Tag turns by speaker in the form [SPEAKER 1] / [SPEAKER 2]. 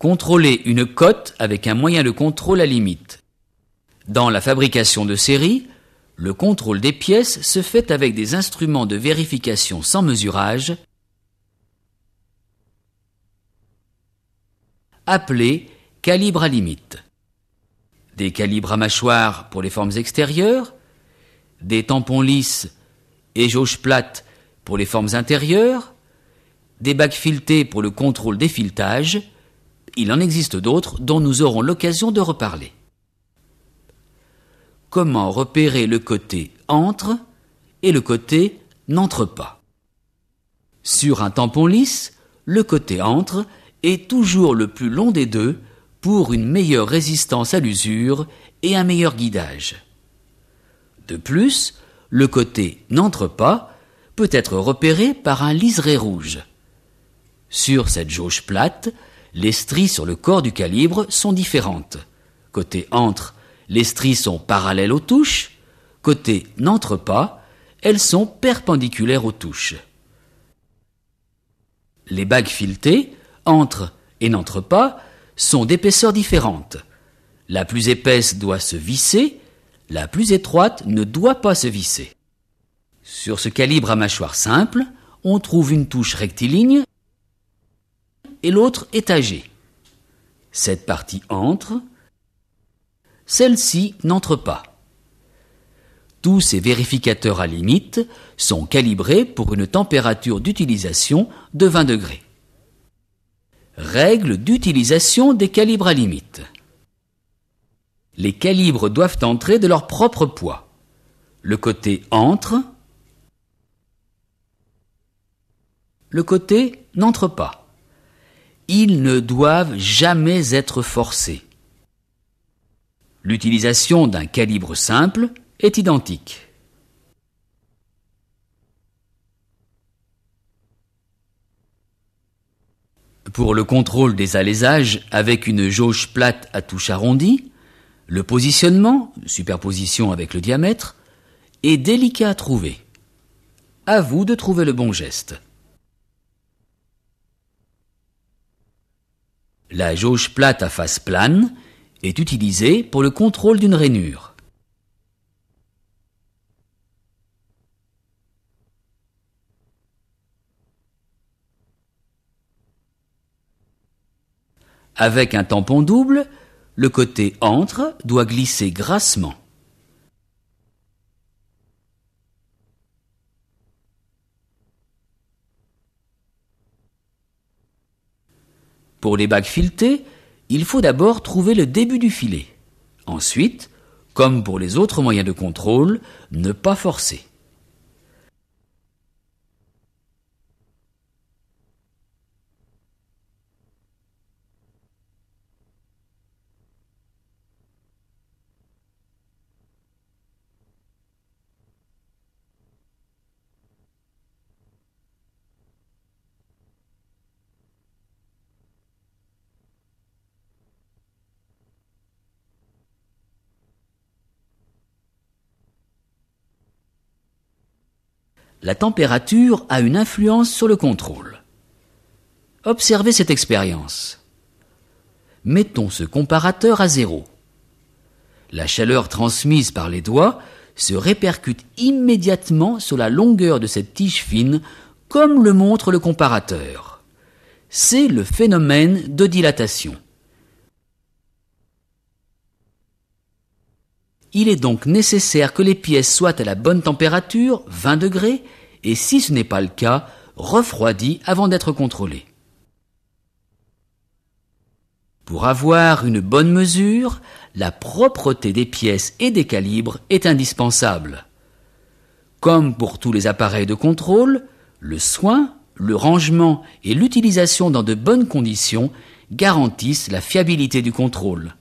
[SPEAKER 1] Contrôler une cote avec un moyen de contrôle à limite. Dans la fabrication de séries, le contrôle des pièces se fait avec des instruments de vérification sans mesurage appelés calibres à limite. Des calibres à mâchoire pour les formes extérieures, des tampons lisses et jauges plates pour les formes intérieures, des bacs filetés pour le contrôle des filetages, il en existe d'autres dont nous aurons l'occasion de reparler. Comment repérer le côté entre et le côté n'entre pas Sur un tampon lisse, le côté entre est toujours le plus long des deux pour une meilleure résistance à l'usure et un meilleur guidage. De plus, le côté n'entre pas peut être repéré par un liseré rouge. Sur cette jauge plate, les stries sur le corps du calibre sont différentes. Côté entre, les stries sont parallèles aux touches. Côté n'entre pas, elles sont perpendiculaires aux touches. Les bagues filetées, entre et n'entre pas, sont d'épaisseur différente. La plus épaisse doit se visser, la plus étroite ne doit pas se visser. Sur ce calibre à mâchoire simple, on trouve une touche rectiligne et l'autre est âgé Cette partie entre, celle-ci n'entre pas. Tous ces vérificateurs à limite sont calibrés pour une température d'utilisation de 20 degrés. Règle d'utilisation des calibres à limite. Les calibres doivent entrer de leur propre poids. Le côté entre, le côté n'entre pas ils ne doivent jamais être forcés. L'utilisation d'un calibre simple est identique. Pour le contrôle des alésages avec une jauge plate à touche arrondie, le positionnement, superposition avec le diamètre, est délicat à trouver. À vous de trouver le bon geste. La jauge plate à face plane est utilisée pour le contrôle d'une rainure. Avec un tampon double, le côté entre doit glisser grassement. Pour les bagues filetées, il faut d'abord trouver le début du filet. Ensuite, comme pour les autres moyens de contrôle, ne pas forcer. la température a une influence sur le contrôle. Observez cette expérience. Mettons ce comparateur à zéro. La chaleur transmise par les doigts se répercute immédiatement sur la longueur de cette tige fine, comme le montre le comparateur. C'est le phénomène de dilatation. Il est donc nécessaire que les pièces soient à la bonne température, 20 degrés, et si ce n'est pas le cas, refroidies avant d'être contrôlées. Pour avoir une bonne mesure, la propreté des pièces et des calibres est indispensable. Comme pour tous les appareils de contrôle, le soin, le rangement et l'utilisation dans de bonnes conditions garantissent la fiabilité du contrôle.